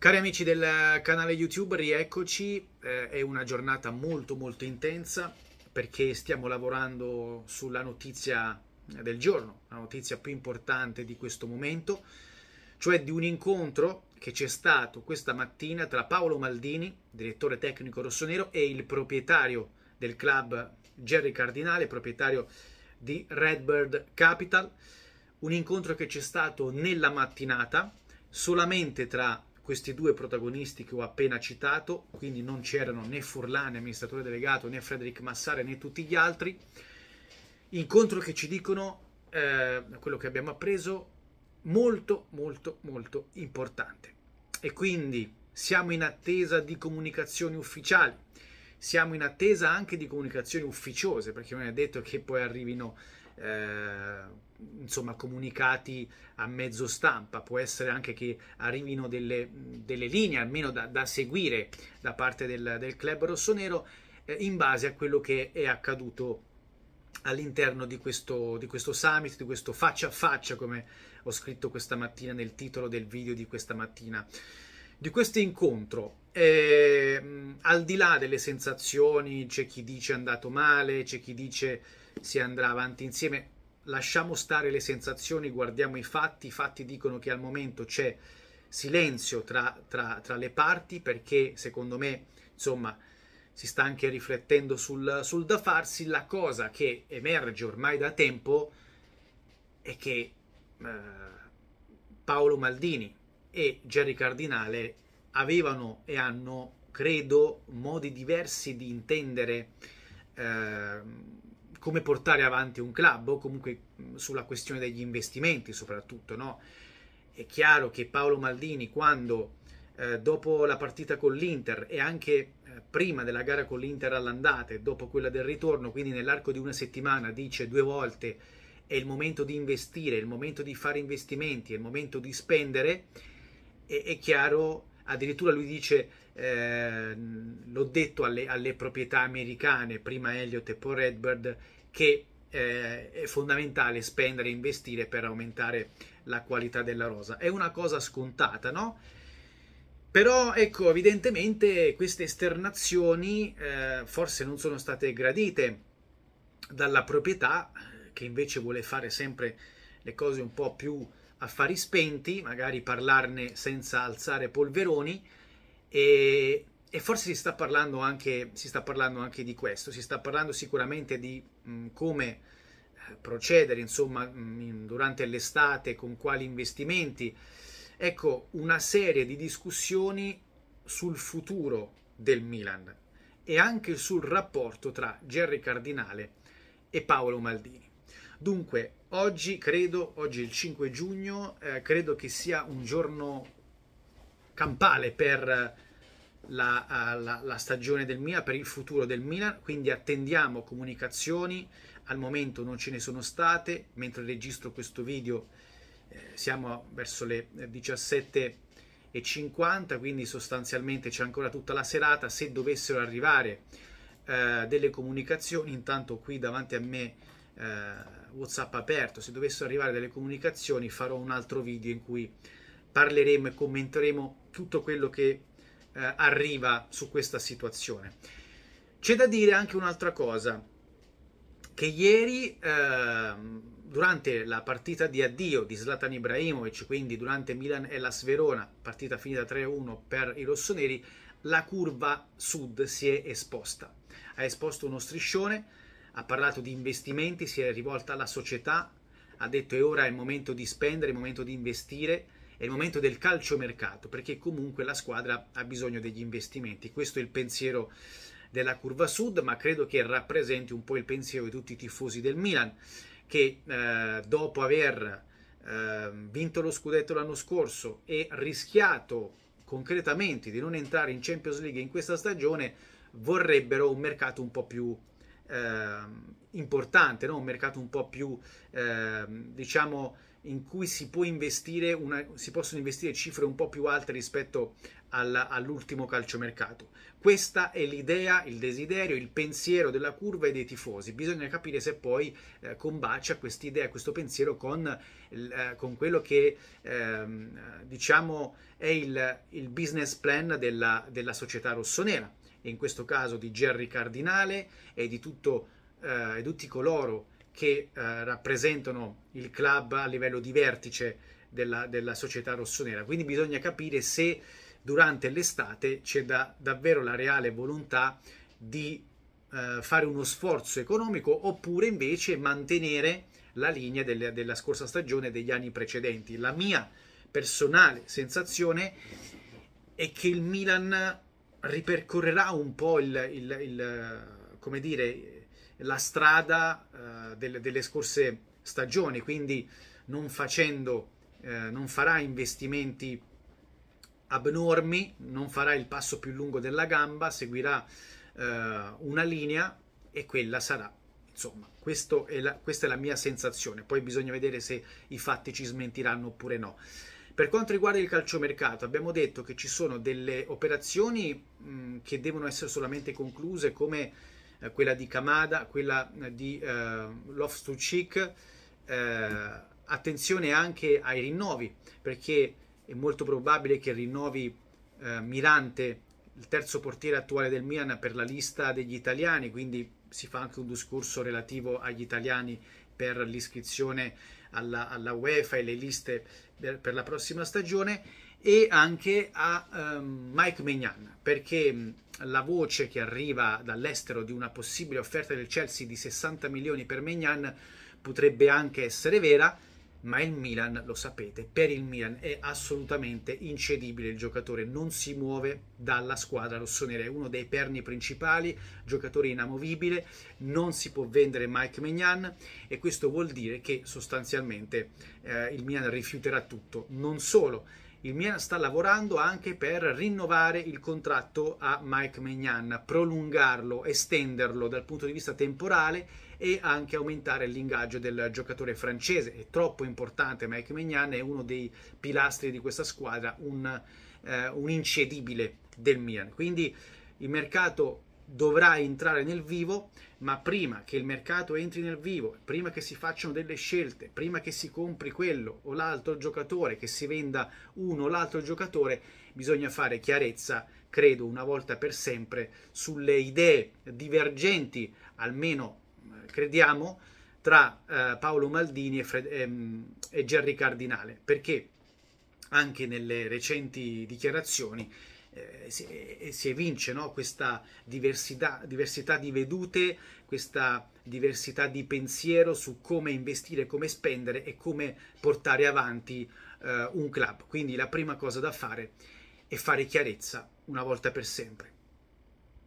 Cari amici del canale YouTube, rieccoci, eh, è una giornata molto molto intensa perché stiamo lavorando sulla notizia del giorno, la notizia più importante di questo momento, cioè di un incontro che c'è stato questa mattina tra Paolo Maldini, direttore tecnico rossonero, e il proprietario del club Jerry Cardinale, proprietario di Redbird Capital, un incontro che c'è stato nella mattinata solamente tra questi due protagonisti che ho appena citato, quindi non c'erano né Furlane, amministratore delegato, né Frederic Massare, né tutti gli altri, incontro che ci dicono eh, quello che abbiamo appreso molto molto molto importante e quindi siamo in attesa di comunicazioni ufficiali siamo in attesa anche di comunicazioni ufficiose perché non è detto che poi arrivino eh, insomma, comunicati a mezzo stampa, può essere anche che arrivino delle, delle linee almeno da, da, seguire da parte del, del club rossonero eh, in base a quello che è accaduto all'interno di questo, di questo summit, di questo faccia a faccia, come ho scritto questa mattina nel titolo del video di questa mattina, di questo incontro. Eh, al di là delle sensazioni, c'è chi dice è andato male, c'è chi dice si andrà avanti insieme, lasciamo stare le sensazioni, guardiamo i fatti, i fatti dicono che al momento c'è silenzio tra, tra, tra le parti perché secondo me insomma si sta anche riflettendo sul, sul da farsi, la cosa che emerge ormai da tempo è che eh, Paolo Maldini e Gerry Cardinale avevano e hanno, credo, modi diversi di intendere eh, come portare avanti un club o comunque sulla questione degli investimenti soprattutto. No? È chiaro che Paolo Maldini quando eh, dopo la partita con l'Inter e anche eh, prima della gara con l'Inter all'andata e dopo quella del ritorno, quindi nell'arco di una settimana dice due volte è il momento di investire, è il momento di fare investimenti, è il momento di spendere, è, è chiaro addirittura lui dice, eh, l'ho detto alle, alle, proprietà americane, prima Elliot e poi Redbird, che eh, è fondamentale spendere e investire per aumentare la qualità della rosa. È una cosa scontata, no? Però ecco, evidentemente queste esternazioni eh, forse non sono state gradite dalla proprietà che invece vuole fare sempre le cose un po' più affari spenti, magari parlarne senza alzare polveroni e, e forse si sta, anche, si sta, parlando anche, di questo, si sta parlando sicuramente di mh, come eh, procedere insomma mh, durante l'estate, con quali investimenti. Ecco, una serie di discussioni sul futuro del Milan e anche sul rapporto tra Gerry Cardinale e Paolo Maldini. Dunque, oggi credo, oggi è il 5 giugno, eh, credo che sia un giorno campale per eh, la, eh, la, la stagione del Milan, per il futuro del Milan, quindi attendiamo comunicazioni, al momento non ce ne sono state, mentre registro questo video eh, siamo verso le 17.50, quindi sostanzialmente c'è ancora tutta la serata, se dovessero arrivare eh, delle comunicazioni, intanto qui davanti a me eh, WhatsApp aperto, se dovessero arrivare delle comunicazioni farò un altro video in cui parleremo e commenteremo tutto quello che eh, arriva su questa situazione. C'è da dire anche un'altra cosa, che ieri eh, durante la partita di addio di Zlatan Ibrahimovic, quindi durante Milan e la Sverona, partita finita 3-1 per i rossoneri, la curva sud si è esposta. Ha esposto uno striscione ha parlato di investimenti, si è rivolta alla società, ha detto è ora è il momento di spendere, è il momento di investire, è il momento del calciomercato, perché comunque la squadra ha bisogno degli investimenti. Questo è il pensiero della curva sud, ma credo che rappresenti un po' il pensiero di tutti i tifosi del Milan, che eh, dopo aver eh, vinto lo scudetto l'anno scorso e rischiato concretamente di non entrare in Champions League in questa stagione, vorrebbero un mercato un po' più eh, importante, no? un mercato un po' più, eh, diciamo, in cui si, può investire una, si possono investire cifre un po' più alte rispetto alla, all'ultimo calciomercato. Questa è l'idea, il desiderio, il pensiero della curva e dei tifosi. Bisogna capire se poi eh, combacia questa idea, questo pensiero con, eh, con quello che eh, diciamo è il, il, business plan della, della società rossonera e in questo caso di Gerry Cardinale e di tutto, eh, tutti coloro che eh, rappresentano il club a livello di vertice della, della, società rossonera. Quindi bisogna capire se durante l'estate c'è da, davvero la reale volontà di eh, fare uno sforzo economico oppure invece mantenere la linea delle, della scorsa stagione e degli anni precedenti. La mia personale sensazione è che il Milan ripercorrerà un po' il, il, il come dire, la strada uh, eh, delle, delle, scorse stagioni, quindi non facendo, eh, non farà investimenti abnormi, non farà il passo più lungo della gamba, seguirà eh, una linea e quella sarà. Insomma, è la, questa è la mia sensazione. Poi bisogna vedere se i fatti ci smentiranno oppure no. Per quanto riguarda il calciomercato, abbiamo detto che ci sono delle operazioni mh, che devono essere solamente concluse, come eh, quella di Kamada, quella eh, di eh, to cheek Eh, attenzione anche ai rinnovi, perché è molto probabile che rinnovi eh, Mirante, il terzo portiere attuale del Milan, per la lista degli italiani, quindi si fa anche un discorso relativo agli italiani per l'iscrizione alla, alla UEFA e le liste per, per, la prossima stagione e anche a um, Mike Maignan perché la voce che arriva dall'estero di una possibile offerta del Chelsea di 60 milioni per Maignan potrebbe anche essere vera ma il Milan, lo sapete, per il Milan è assolutamente incedibile il giocatore, non si muove dalla squadra rossonera, è uno dei perni principali, giocatore inamovibile, non si può vendere Mike Mignan e questo vuol dire che sostanzialmente eh, il Milan rifiuterà tutto, non solo il Milan sta lavorando anche per rinnovare il contratto a Mike Maignan, prolungarlo, estenderlo dal punto di vista temporale e anche aumentare l'ingaggio del giocatore francese. È troppo importante Mike Maignan, è uno dei pilastri di questa squadra, un, eh, un incedibile del Milan. Quindi il mercato dovrà entrare nel vivo, ma prima che il mercato entri nel vivo, prima che si facciano delle scelte, prima che si compri quello o l'altro giocatore, che si venda uno o l'altro giocatore, bisogna fare chiarezza, credo, una volta per sempre sulle idee divergenti, almeno eh, crediamo, tra eh, Paolo Maldini e, Fred, ehm, e Gerry Cardinale, perché anche nelle recenti dichiarazioni eh, eh, si, evince no? questa diversità, diversità, di vedute, questa diversità di pensiero su come investire, come spendere e come portare avanti eh, un club. Quindi la prima cosa da fare è fare chiarezza una volta per sempre.